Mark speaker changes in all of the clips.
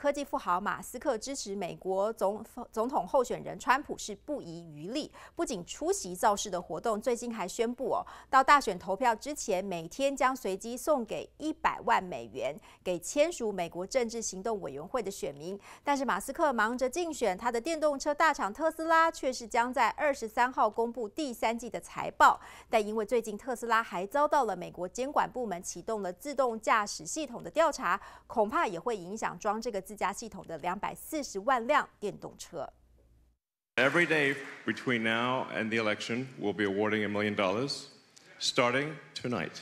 Speaker 1: 科技富豪马斯克支持美国总总统候选人川普是不遗余力，不仅出席造势的活动，最近还宣布哦，到大选投票之前，每天将随机送给一百万美元给签署美国政治行动委员会的选民。但是马斯克忙着竞选，他的电动车大厂特斯拉却是将在二十三号公布第三季的财报。但因为最近特斯拉还遭到了美国监管部门启动了自动驾驶系统的调查，恐怕也会影响装这个。自家系统的两百四十万辆电动车。
Speaker 2: Every day between now and the election, we'll be awarding a million dollars, starting tonight.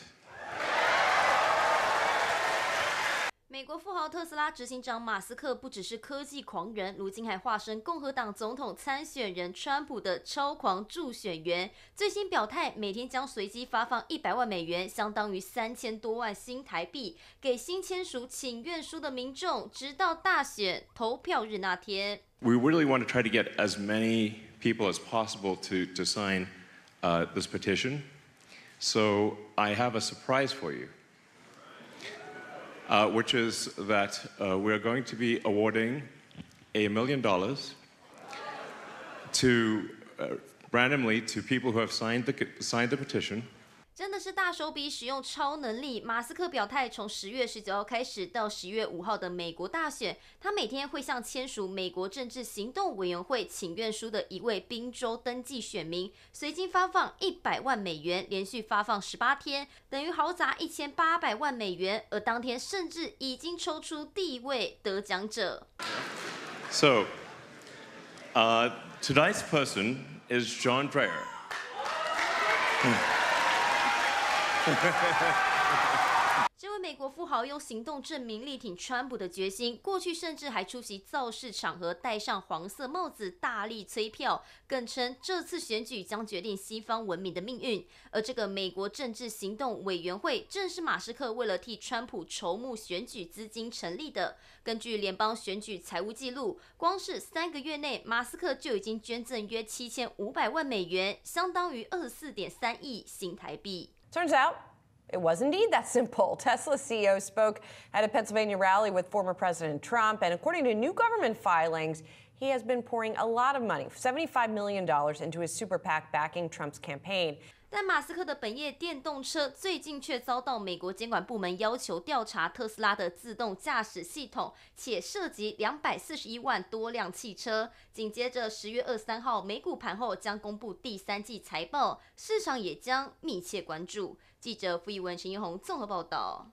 Speaker 3: 美国富豪特斯拉执行长马斯克不只是科技狂人，如今还化身共和党总统参选人川普的超狂助选员。最新表态，每天将随机发放一百万美元，相当于三千多万新台币，给新签署请愿书的民众，直到大选投票日那天。
Speaker 2: We really want to try to get as many people as possible to to sign, uh, this petition. So I have a surprise for you. uh, which is that uh, we're going to be awarding a million dollars to uh, randomly to people who have signed the, signed the petition
Speaker 3: 真的是大手笔使用超能力！马斯克表态，从十月十九号开始到十月五号的美国大选，他每天会向签署美国政治行动委员会请愿书的一位宾州登记选民，随机发放一百万美元，连续发放十八天，等于豪砸一千八百万美元。而当天甚至已经抽出第一位得奖者。
Speaker 2: So, uh, t o g h t s person is John Dreyer.
Speaker 3: 这位美国富豪用行动证明力挺川普的决心。过去甚至还出席造势场合，戴上黄色帽子大力催票，更称这次选举将决定西方文明的命运。而这个美国政治行动委员会，正是马斯克为了替川普筹募选举资金成立的。根据联邦选举财务记录，光是三个月内，马斯克就已经捐赠约七千五百万美元，相当于二十四点三亿新台币。Turns out it was indeed that simple. Tesla CEO spoke at a Pennsylvania rally with former President Trump, and according to new government filings, he has been pouring a lot of money, $75 million, into his super PAC backing Trump's campaign. 但马斯克的本业电动车最近却遭到美国监管部门要求调查特斯拉的自动驾驶系统，且涉及两百四十一万多辆汽车。紧接着，十月二三号，美股盘后将公布第三季财报，市场也将密切关注。记者傅一文、陈一红综合报道。